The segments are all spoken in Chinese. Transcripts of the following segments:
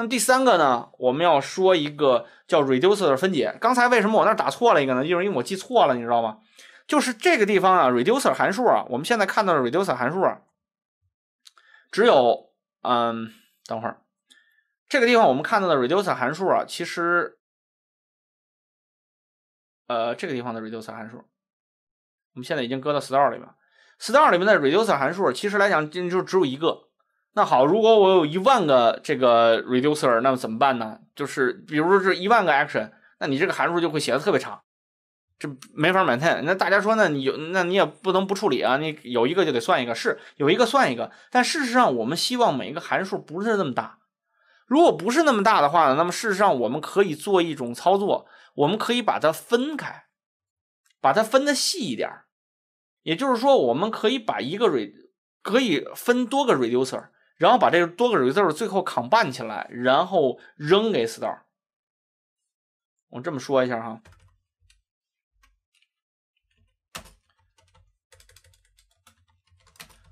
那么第三个呢，我们要说一个叫 reducer 分解。刚才为什么我那打错了一个呢？就是因为我记错了，你知道吗？就是这个地方啊，reducer 函数啊，我们现在看到的 reducer 函数啊，只有嗯，等会儿，这个地方我们看到的 reducer 函数啊，其实，呃，这个地方的 reducer 函数，我们现在已经搁到 store 里面，store 里面的 reducer 函数，其实来讲就只有一个。那好，如果我有一万个这个 reducer，那么怎么办呢？就是比如说是一万个 action，那你这个函数就会写的特别长，这没法 maintain。那大家说呢？你有，那你也不能不处理啊。你有一个就得算一个，是有一个算一个。但事实上，我们希望每一个函数不是那么大。如果不是那么大的话呢，那么事实上我们可以做一种操作，我们可以把它分开，把它分的细一点。也就是说，我们可以把一个 re 可以分多个 reducer。然后把这个多个 Reducer 最后扛 e 起来，然后扔给 s t a r 我这么说一下哈，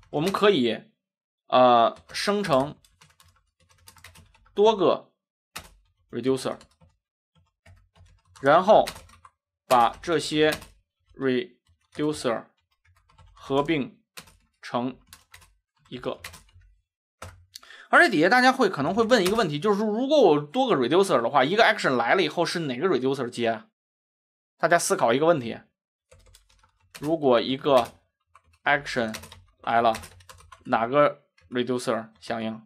我们可以呃生成多个 Reducer，然后把这些 Reducer 合并成一个。而且底下大家会可能会问一个问题，就是说，如果我多个 reducer 的话，一个 action 来了以后是哪个 reducer 接？大家思考一个问题：如果一个 action 来了，哪个 reducer 响应？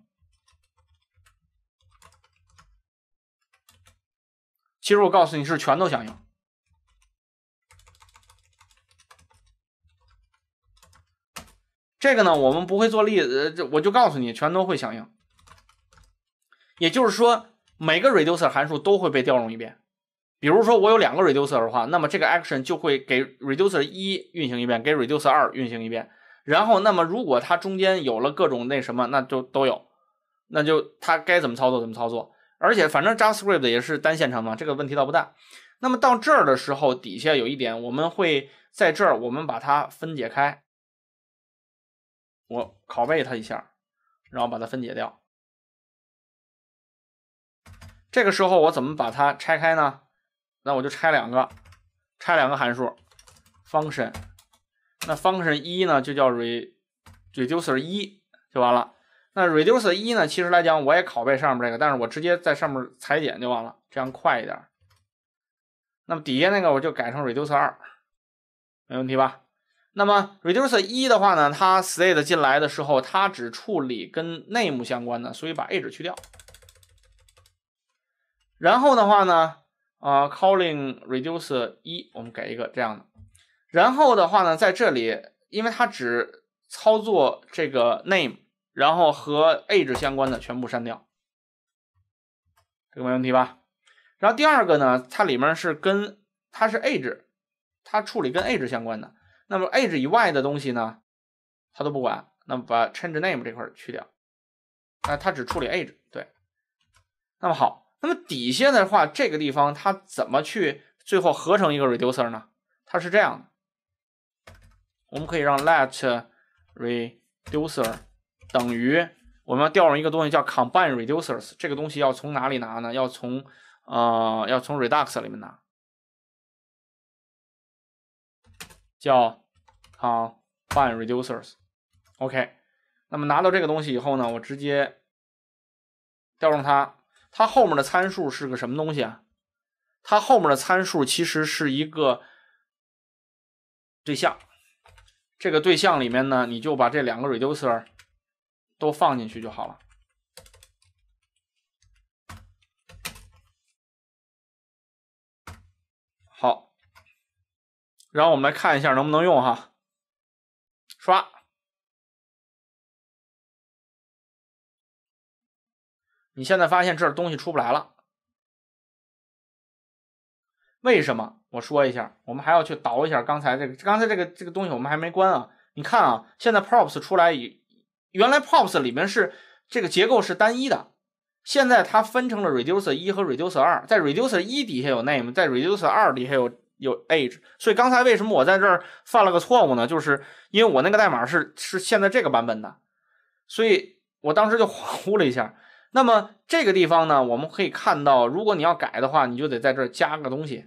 其实我告诉你是全都响应。这个呢，我们不会做例子，我就告诉你，全都会响应。也就是说，每个 reducer 函数都会被调用一遍。比如说，我有两个 reducer 的话，那么这个 action 就会给 reducer 一运行一遍，给 reducer 二运行一遍。然后，那么如果它中间有了各种那什么，那就都有，那就它该怎么操作怎么操作。而且，反正 JavaScript 也是单线程嘛，这个问题倒不大。那么到这儿的时候，底下有一点，我们会在这儿，我们把它分解开。我拷贝它一下，然后把它分解掉。这个时候我怎么把它拆开呢？那我就拆两个，拆两个函数，function。那 function 一呢就叫 re reducer 一就完了。那 reducer 一呢，其实来讲我也拷贝上面这个，但是我直接在上面裁剪就完了，这样快一点。那么底下那个我就改成 reducer 二，没问题吧？那么 reducer 一的话呢，它 state 进来的时候，它只处理跟 name 相关的，所以把 age 去掉。然后的话呢，啊，calling reducer 一，我们给一个这样的。然后的话呢，在这里，因为它只操作这个 name，然后和 age 相关的全部删掉，这个没问题吧？然后第二个呢，它里面是跟它是 age，它处理跟 age 相关的，那么 age 以外的东西呢，它都不管。那么把 change name 这块去掉，那它只处理 age，对。那么好。那么底下的话，这个地方它怎么去最后合成一个 reducer 呢？它是这样的，我们可以让 let reducer 等于我们要调用一个东西叫 combine reducers。这个东西要从哪里拿呢？要从啊，要从 r e d u x 里面拿，叫 combine reducers。OK，那么拿到这个东西以后呢，我直接调用它。它后面的参数是个什么东西啊？它后面的参数其实是一个对象，这个对象里面呢，你就把这两个 reducer 都放进去就好了。好，然后我们来看一下能不能用哈，刷。你现在发现这儿东西出不来了，为什么？我说一下，我们还要去倒一下刚才这个，刚才这个这个东西我们还没关啊。你看啊，现在 props 出来以，原来 props 里面是这个结构是单一的，现在它分成了 reducer 一和 reducer 二，在 reducer 一底下有 name，在 reducer 二底下有有 age。所以刚才为什么我在这儿犯了个错误呢？就是因为我那个代码是是现在这个版本的，所以我当时就恍 惚了一下。那么这个地方呢，我们可以看到，如果你要改的话，你就得在这儿加个东西，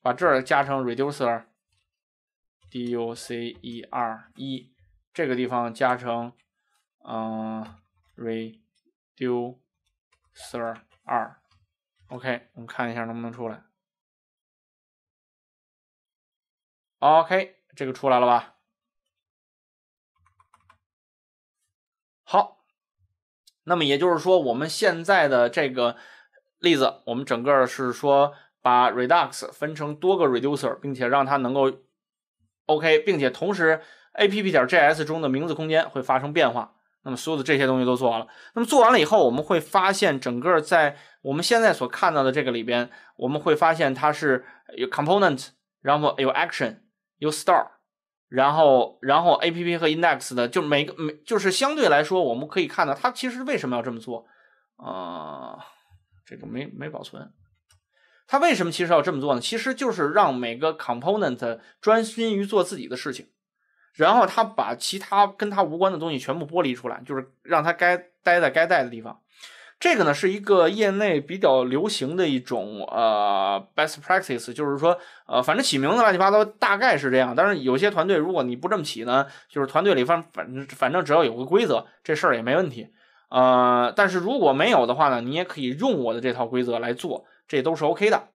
把这儿加成 reducer，d u c e r e，这个地方加成，嗯，reducer 二，OK，我们看一下能不能出来，OK，这个出来了吧？那么也就是说，我们现在的这个例子，我们整个是说把 Redux 分成多个 Reducer，并且让它能够 OK，并且同时 App.js 点中的名字空间会发生变化。那么所有的这些东西都做完了。那么做完了以后，我们会发现整个在我们现在所看到的这个里边，我们会发现它是有 Component，然后有 Action，有 s t a r 然后，然后 A P P 和 Index 的，就每个每就是相对来说，我们可以看到它其实为什么要这么做啊？这个没没保存，它为什么其实要这么做呢？其实就是让每个 component 专心于做自己的事情，然后它把其他跟它无关的东西全部剥离出来，就是让它该待在该待的地方。这个呢是一个业内比较流行的一种呃 best practice，就是说呃反正起名字乱七八糟大概是这样，但是有些团队如果你不这么起呢，就是团队里反反正反正只要有个规则，这事儿也没问题，呃，但是如果没有的话呢，你也可以用我的这套规则来做，这都是 OK 的。